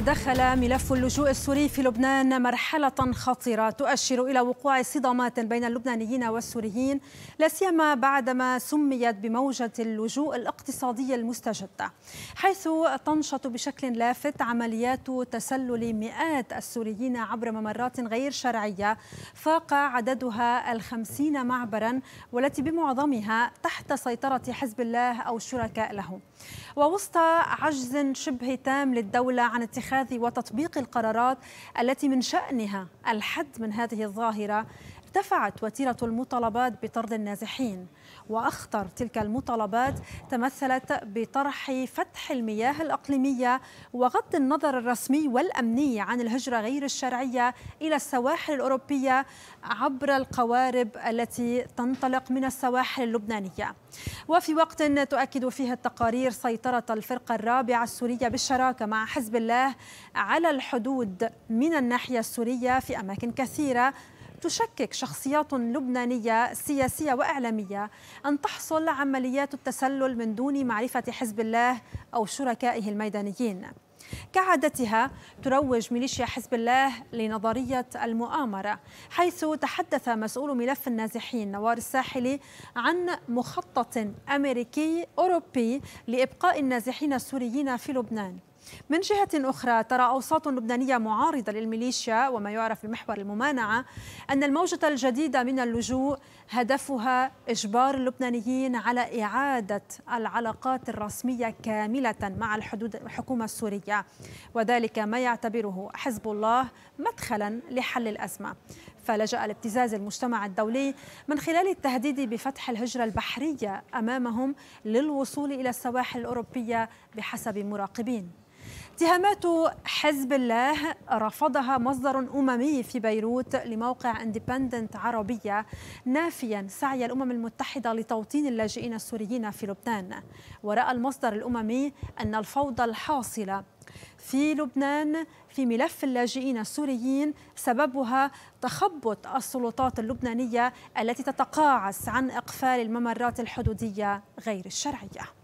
دخل ملف اللجوء السوري في لبنان مرحلة خطيرة تؤشر إلى وقوع صدامات بين اللبنانيين والسوريين لا سيما بعدما سميت بموجة اللجوء الاقتصادية المستجدة حيث تنشط بشكل لافت عمليات تسلل مئات السوريين عبر ممرات غير شرعية فاق عددها الخمسين معبرا والتي بمعظمها تحت سيطرة حزب الله أو شركاء له ووسط عجز شبه تام للدولة عن اتخاذ اتخاذ وتطبيق القرارات التي من شأنها الحد من هذه الظاهرة ارتفعت وتيرة المطالبات بطرد النازحين وأخطر تلك المطالبات تمثلت بطرح فتح المياه الأقليمية وغض النظر الرسمي والأمني عن الهجرة غير الشرعية إلى السواحل الأوروبية عبر القوارب التي تنطلق من السواحل اللبنانية وفي وقت تؤكد فيه التقارير سيطرة الفرقة الرابعة السورية بالشراكة مع حزب الله على الحدود من الناحية السورية في أماكن كثيرة تشكك شخصيات لبنانية سياسية وإعلامية أن تحصل عمليات التسلل من دون معرفة حزب الله أو شركائه الميدانيين كعادتها تروج ميليشيا حزب الله لنظرية المؤامرة حيث تحدث مسؤول ملف النازحين نوار الساحلي عن مخطط أمريكي أوروبي لإبقاء النازحين السوريين في لبنان من جهة أخرى ترى أوساط لبنانية معارضة للميليشيا وما يعرف بمحور الممانعة أن الموجة الجديدة من اللجوء هدفها إجبار اللبنانيين على إعادة العلاقات الرسمية كاملة مع الحدود الحكومة السورية وذلك ما يعتبره حزب الله مدخلا لحل الأزمة فلجأ لابتزاز المجتمع الدولي من خلال التهديد بفتح الهجرة البحرية أمامهم للوصول إلى السواحل الأوروبية بحسب مراقبين اتهامات حزب الله رفضها مصدر أممي في بيروت لموقع اندبندنت عربية نافيا سعي الأمم المتحدة لتوطين اللاجئين السوريين في لبنان ورأى المصدر الأممي أن الفوضى الحاصلة في لبنان في ملف اللاجئين السوريين سببها تخبط السلطات اللبنانية التي تتقاعس عن إقفال الممرات الحدودية غير الشرعية